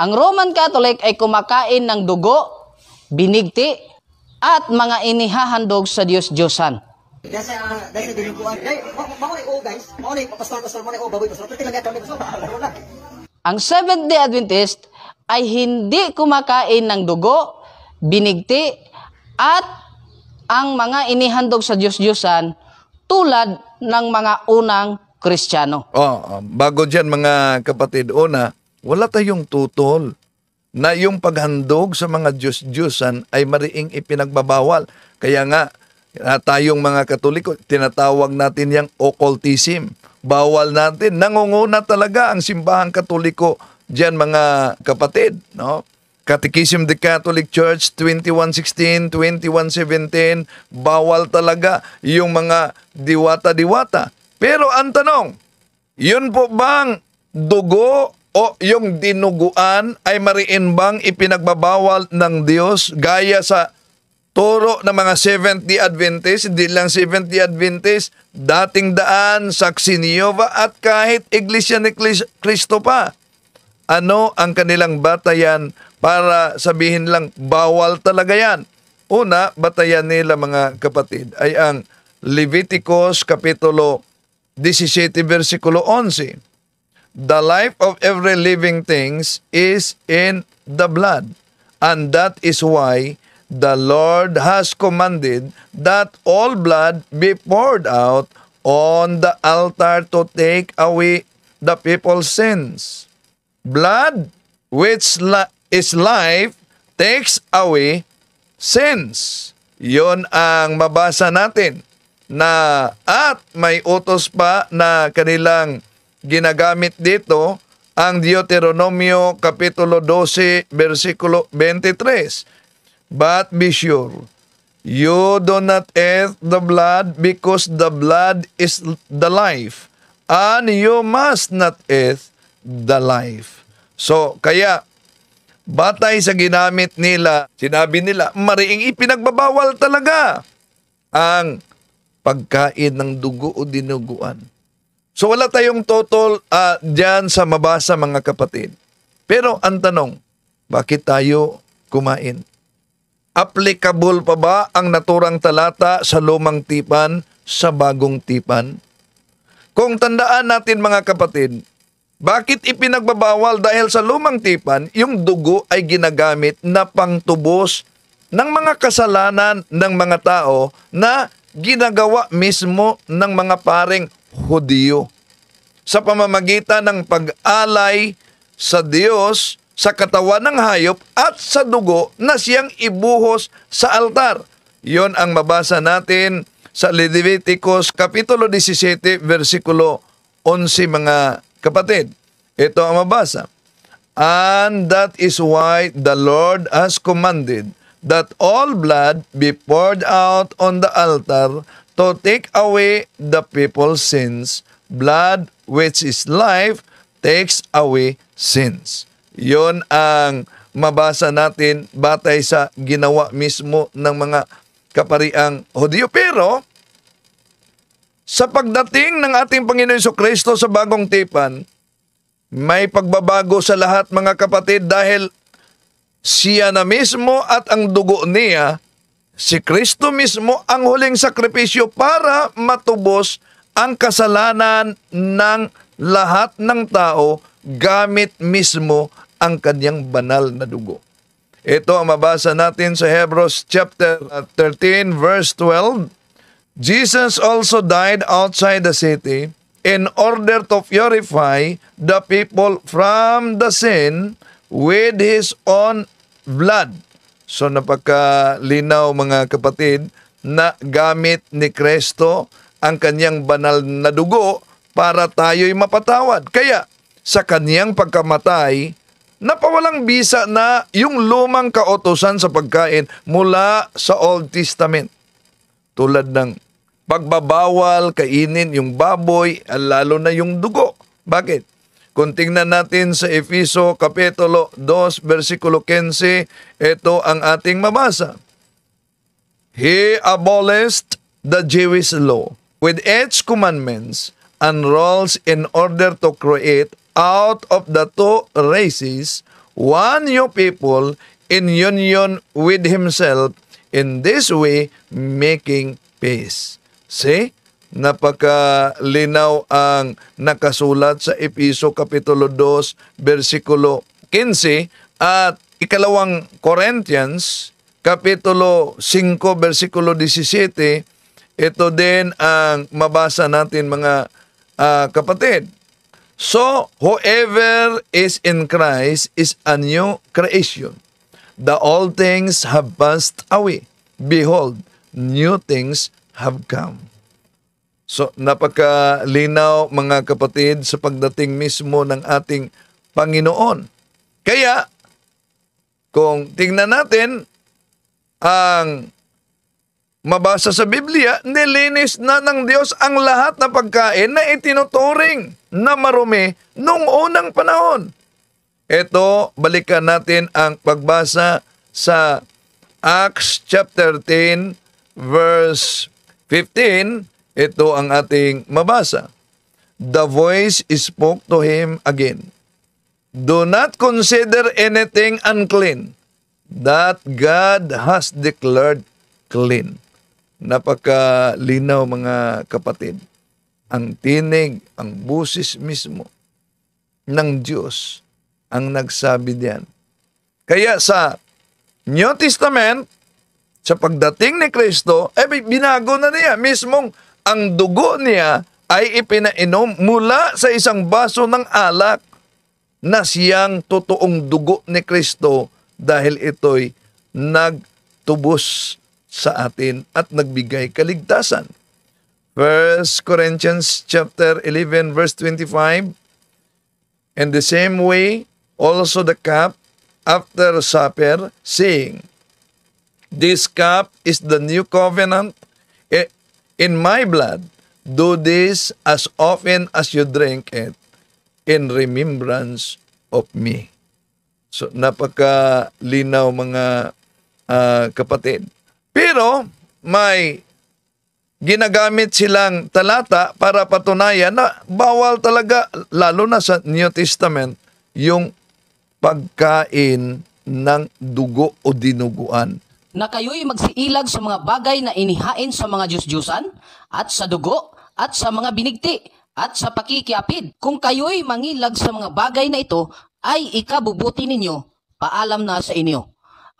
Ang Roman Catholic ay kumakain ng dugo, binigti, at mga inihahandog sa Diyos-Diyosan. Ah, dasa dasa dinuguan. Ah, Dai, mao oh, oh, ni o guys. Mao pastor pastor mao o oh, baboy pastor. Tete lang kami Ang Seventh Day Adventist ay hindi kumakain ng dugo, binigti, at ang mga inihandog sa Diyos-Diyosan tulad ng mga unang Kristiyano. Oh, bago diyan mga kapatid, una, wala tayong tutol na yung paghandog sa mga Diyos-Diyosan ay mariing ipinagbabawal. Kaya nga, ah, tayong mga Katoliko, tinatawag natin yung occultism. Bawal natin. Nangunguna talaga ang simbahang Katoliko diyan mga kapatid. No? Catechism of the Catholic Church 2116, 2117, bawal talaga yung mga diwata-diwata. Pero ang tanong, yun po bang dugo o yung dinuguan ay mariin bang ipinagbabawal ng Diyos gaya sa turo ng mga Seventh-day Adventist, hindi lang Seventh-day Adventist, dating daan, saksi Niyova at kahit Iglesia ni Kristo pa. Ano ang kanilang batayan para sabihin lang bawal talaga yan? Una, batayan nila mga kapatid ay ang Leviticus Kapitulo 17, versikulo 11 the life of every living things is in the blood. And that is why the Lord has commanded that all blood be poured out on the altar to take away the people's sins. Blood, which is life, takes away sins. Yun ang mabasa natin na at may utos pa na kanilang ginagamit dito ang Deuteronomio Kapitulo 12, versikulo 23. But be sure, you do not eat the blood because the blood is the life, and you must not eat the life. So, kaya, batay sa ginamit nila, sinabi nila, mariing ipinagbabawal talaga ang pagkain ng dugo o dinuguan. So wala tayong total uh, dyan sa mabasa mga kapatid. Pero ang tanong, bakit tayo kumain? Applicable pa ba ang naturang talata sa lumang tipan sa bagong tipan? Kung tandaan natin mga kapatid, bakit ipinagbabawal dahil sa lumang tipan, yung dugo ay ginagamit na pangtubos ng mga kasalanan ng mga tao na ginagawa mismo ng mga paring Hudyo. Sa pamamagitan ng pag-alay sa Diyos, sa katawan ng hayop at sa dugo na siyang ibuhos sa altar. Yon ang mabasa natin sa Leviticus Kapitulo 17, versikulo 11 mga kapatid. Ito ang mabasa. And that is why the Lord has commanded that all blood be poured out on the altar to take away the people's sins. Blood, which is life, takes away sins. Yon ang mabasa natin batay sa ginawa mismo ng mga kapariang Hudyo. Pero, sa pagdating ng ating Panginoon so Kristo sa bagong tipan, may pagbabago sa lahat mga kapatid dahil siya na mismo at ang dugo niya Si Kristo mismo ang huling sakripisyo para matubos ang kasalanan ng lahat ng tao gamit mismo ang kanyang banal na dugo. Ito ang mabasa natin sa Hebrews chapter 13 uh, verse 12. Jesus also died outside the city in order to purify the people from the sin with his own blood. So napakalinaw mga kapatid na gamit ni Kristo ang kanyang banal na dugo para tayo'y mapatawad. Kaya sa kaniyang pagkamatay, napawalang bisa na yung lumang kautosan sa pagkain mula sa Old Testament. Tulad ng pagbabawal kainin yung baboy, lalo na yung dugo. Bakit? Kung tingnan natin sa Efeso Kapitulo 2, versikulo 15, ito ang ating mabasa. He abolished the Jewish law with its commandments and rules in order to create out of the two races one new people in union with himself in this way making peace. See? napakalinaw ang nakasulat sa Episo Kapitulo 2, versikulo 15 at ikalawang Corinthians, Kapitulo 5, versikulo 17, ito din ang mabasa natin mga uh, kapatid. So, whoever is in Christ is a new creation. The old things have passed away. Behold, new things have come. So napakalinaw mga kapatid sa pagdating mismo ng ating Panginoon. Kaya kung tingnan natin ang mabasa sa Biblia, nilinis na ng Diyos ang lahat na pagkain na itinuturing na marumi noong unang panahon. Ito, balikan natin ang pagbasa sa Acts chapter 10 verse 15 ito ang ating mabasa. The voice spoke to him again. Do not consider anything unclean that God has declared clean. Napakalinaw mga kapatid. Ang tinig, ang busis mismo ng Diyos ang nagsabi diyan. Kaya sa New Testament, sa pagdating ni Kristo, eh binago na niya mismong ang dugo niya ay ipinainom mula sa isang baso ng alak na siyang totoong dugo ni Kristo dahil ito'y nagtubos sa atin at nagbigay kaligtasan. 1 Corinthians chapter 11 verse 25 In the same way also the cup after supper saying This cup is the new covenant in my blood. Do this as often as you drink it in remembrance of me. So, napaka-linaw mga uh, kapatid. Pero, may ginagamit silang talata para patunayan na bawal talaga, lalo na sa New Testament, yung pagkain ng dugo o dinuguan na kayo'y magsiilag sa mga bagay na inihain sa mga Diyos-Diyosan at sa dugo at sa mga binigti at sa pakikiapid. Kung kayo'y mangilag sa mga bagay na ito, ay ikabubuti ninyo, paalam na sa inyo.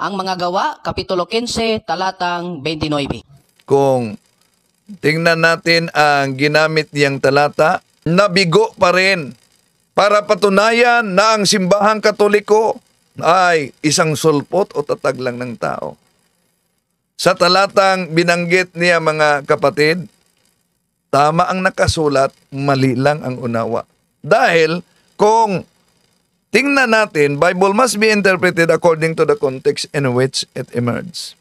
Ang mga gawa, Kapitulo 15, talatang 29. Kung tingnan natin ang ginamit niyang talata, nabigo pa rin para patunayan na ang simbahang katoliko ay isang sulpot o tatag lang ng tao. Sa talatang binanggit niya mga kapatid, tama ang nakasulat, mali lang ang unawa. Dahil kung tingnan natin, Bible must be interpreted according to the context in which it emerges.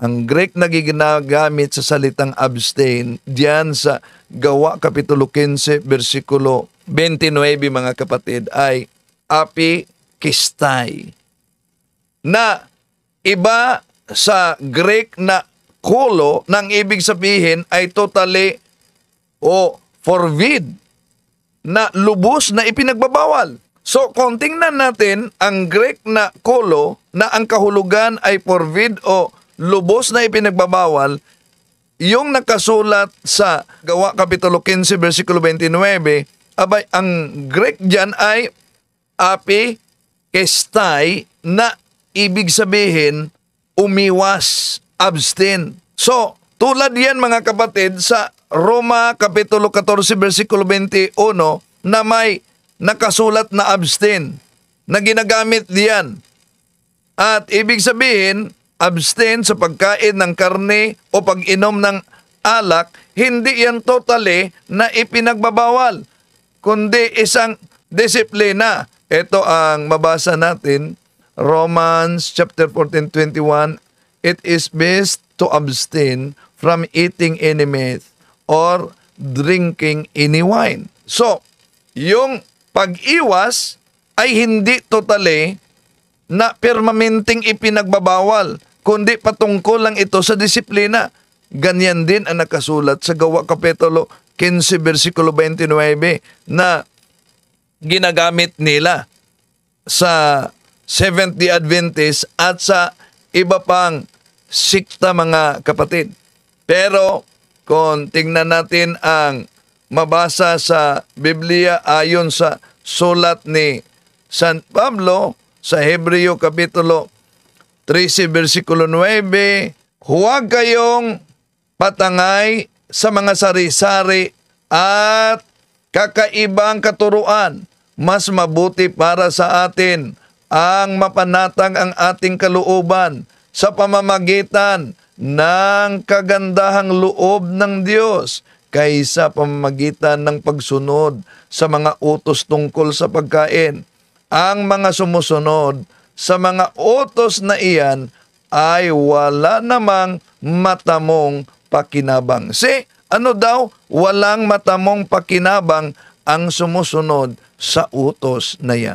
Ang Greek na ginagamit sa salitang abstain, diyan sa Gawa Kapitulo 15, versikulo 29 mga kapatid, ay api kistai. Na iba sa Greek na kolo nang ibig sabihin ay totally o forbid na lubos na ipinagbabawal. So kung tingnan natin ang Greek na kolo na ang kahulugan ay forbid o lubos na ipinagbabawal, yung nakasulat sa Gawa Kapitulo 15 versikulo 29, abay ang Greek diyan ay api kestai na ibig sabihin umiwas, abstain. So, tulad yan mga kapatid sa Roma Kapitulo 14 versikulo 21 na may nakasulat na abstain na ginagamit diyan. At ibig sabihin, abstain sa pagkain ng karne o pag-inom ng alak, hindi yan totally na ipinagbabawal, kundi isang disiplina. Ito ang mabasa natin Romans chapter 14:21 it is best to abstain from eating any meat or drinking any wine. So, yung pag-iwas ay hindi totally na permanenteng ipinagbabawal, kundi patungkol lang ito sa disiplina. Ganyan din ang nakasulat sa Gawa Kapitulo 15, versikulo 29 na ginagamit nila sa Seventh-day Adventist at sa iba pang sikta mga kapatid. Pero kung tingnan natin ang mabasa sa Biblia ayon sa sulat ni San Pablo sa Hebreo Kapitulo 13 versikulo 9, Huwag kayong patangay sa mga sari-sari at kakaibang katuruan. Mas mabuti para sa atin ang mapanatag ang ating kalooban sa pamamagitan ng kagandahang loob ng Diyos kaysa pamamagitan ng pagsunod sa mga utos tungkol sa pagkain. Ang mga sumusunod sa mga utos na iyan ay wala namang matamong pakinabang. Si, ano daw? Walang matamong pakinabang ang sumusunod sa utos na yan.